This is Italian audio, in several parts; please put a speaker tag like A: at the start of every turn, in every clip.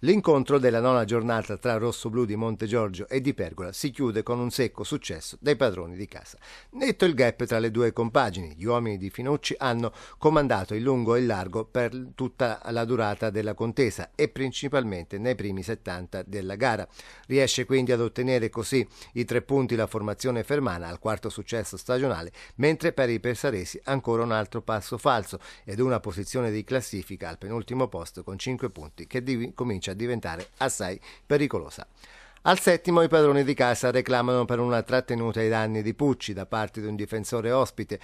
A: L'incontro della nona giornata tra Rossoblù di Monte Giorgio e di Pergola si chiude con un secco successo dei padroni di casa. Netto il gap tra le due compagini, gli uomini di Finucci hanno comandato il lungo e il largo per tutta la durata della contesa e principalmente nei primi 70 della gara. Riesce quindi ad ottenere così i tre punti la formazione fermana al quarto successo stagionale, mentre per i persaresi ancora un altro passo falso ed una posizione di classifica al penultimo posto con 5 punti che div- comincia comincia a diventare assai pericolosa. Al settimo i padroni di casa reclamano per una trattenuta i danni di Pucci da parte di un difensore ospite,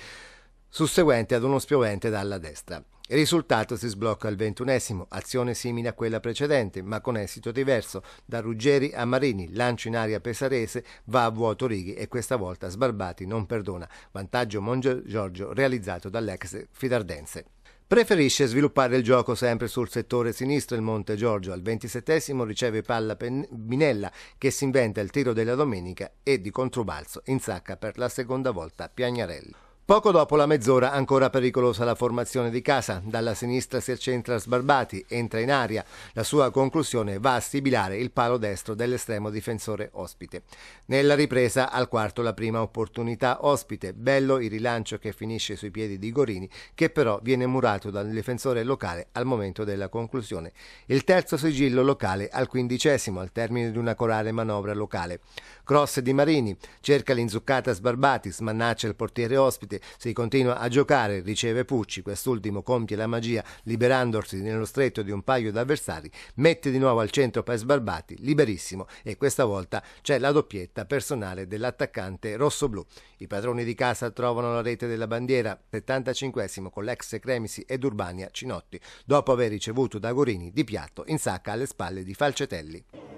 A: susseguente ad uno spiovente dalla destra. Il risultato si sblocca al ventunesimo, azione simile a quella precedente, ma con esito diverso. Da Ruggeri a Marini, lancio in aria pesarese, va a vuoto Righi e questa volta Sbarbati non perdona. Vantaggio Mongiorgio realizzato dall'ex Fidardense. Preferisce sviluppare il gioco sempre sul settore sinistro il Monte Giorgio. Al 27 riceve palla Pen- Minella che si inventa il tiro della domenica e di controbalzo insacca per la seconda volta Piagnarelli. Poco dopo la mezz'ora ancora pericolosa la formazione di casa, dalla sinistra si accentra Sbarbati, entra in aria, la sua conclusione va a sibilare il palo destro dell'estremo difensore ospite. Nella ripresa al quarto la prima opportunità ospite, bello il rilancio che finisce sui piedi di Gorini che però viene murato dal difensore locale al momento della conclusione. Il terzo sigillo locale al quindicesimo al termine di una corale manovra locale. Cross di Marini, cerca l'inzuccata Sbarbati, smannaccia il portiere ospite, si continua a giocare, riceve Pucci, quest'ultimo compie la magia liberandosi nello stretto di un paio d'avversari, mette di nuovo al centro per sbarbati, liberissimo e questa volta c'è la doppietta personale dell'attaccante rossoblù. I padroni di casa trovano la rete della bandiera, 75 con l'ex Cremisi ed Urbania Cinotti, dopo aver ricevuto da Gorini di piatto in sacca alle spalle di Falcetelli.